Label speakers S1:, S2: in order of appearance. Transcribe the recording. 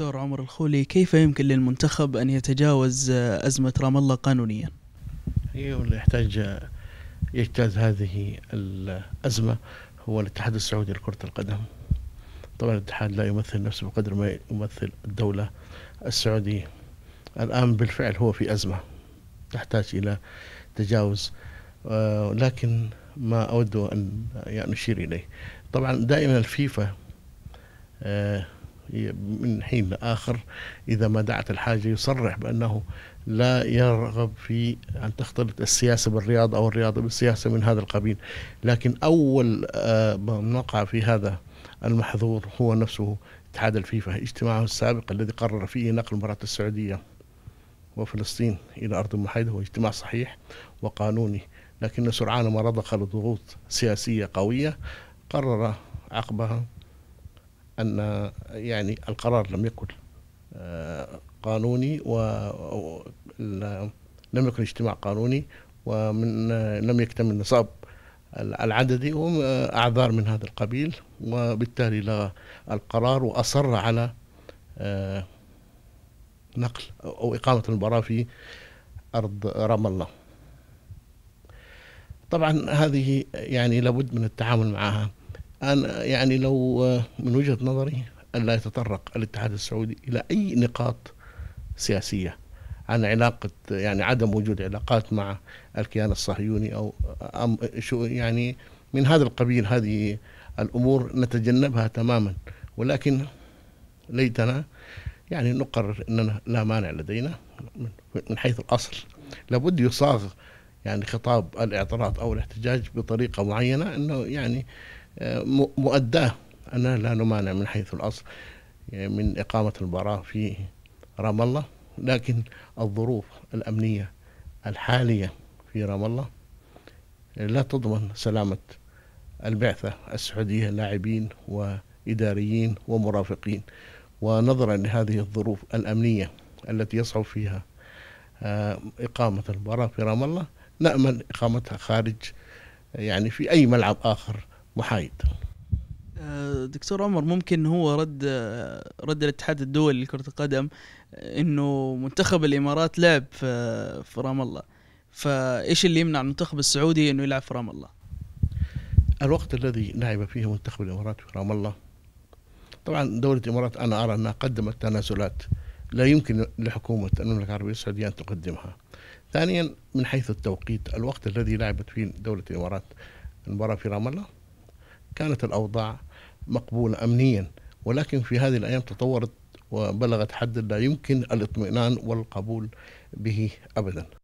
S1: دكتور عمر الخولي كيف يمكن للمنتخب أن يتجاوز أزمة رام الله قانونيا أيوه واللي يحتاج يجتاز هذه الأزمة
S2: هو الاتحاد السعودي لكرة القدم طبعا الاتحاد لا يمثل نفسه بقدر ما يمثل الدولة السعودية الآن بالفعل هو في أزمة تحتاج إلى تجاوز آه، لكن ما أود أن يعني أشير إليه طبعا دائما الفيفا آه، من حين لآخر إذا ما دعت الحاجة يصرح بأنه لا يرغب في أن تختلط السياسة بالرياضة أو الرياضة بالسياسة من هذا القبيل لكن أول آه، من وقع في هذا المحظور هو نفسه اتحاد الفيفا اجتماعه السابق الذي قرر فيه نقل مباراة السعودية وفلسطين إلى أرض محايدة هو اجتماع صحيح وقانوني لكن سرعان ما رضخ لضغوط سياسية قوية قرر عقبها أن يعني القرار لم يكن آه، قانوني و لم يكن اجتماع قانوني ومن لم يكتمل نصاب العددي آه، اعذار من هذا القبيل وبالتالي لا القرار وأصر على آه، نقل أو إقامة المباراة في أرض رام الله طبعا هذه يعني لابد من التعامل معها أنا يعني لو آه، من وجهة نظري أن لا يتطرق الاتحاد السعودي إلى أي نقاط سياسية عن علاقة يعني عدم وجود علاقات مع الكيان الصهيوني أو آه، أم شو يعني من هذا القبيل هذه الأمور نتجنبها تماما ولكن ليتنا يعني نقرر أننا لا مانع لدينا من حيث الأصل لابد يصاغ يعني خطاب الاعتراض أو الاحتجاج بطريقة معينة أنه يعني مؤداه أنا لا نمانع من حيث الأصل يعني من إقامة المباراة في رام الله لكن الظروف الأمنية الحالية في رام الله لا تضمن سلامة البعثة السعودية لاعبين وإداريين ومرافقين ونظرا لهذه الظروف الأمنية التي يصعب فيها آه، إقامة المباراة في رام الله نأمل إقامتها خارج يعني في أي ملعب آخر محايد
S1: آه، دكتور عمر ممكن هو رد آه، رد الاتحاد الدولي لكرة القدم آه، انه منتخب الامارات لعب في رام الله فايش اللي يمنع المنتخب السعودي انه يلعب في رام الله؟ الوقت الذي
S2: لعب فيه منتخب الامارات في رام الله طبعا دولة الامارات انا ارى انها قدمت تنازلات لا يمكن لحكومة المملكة العربية السعودية ان تقدمها. ثانيا من حيث التوقيت الوقت الذي لعبت فيه دولة الامارات المباراة في رام الله كانت الأوضاع مقبولة أمنيا ولكن في هذه الأيام تطورت وبلغت حد لا يمكن الاطمئنان والقبول به أبدا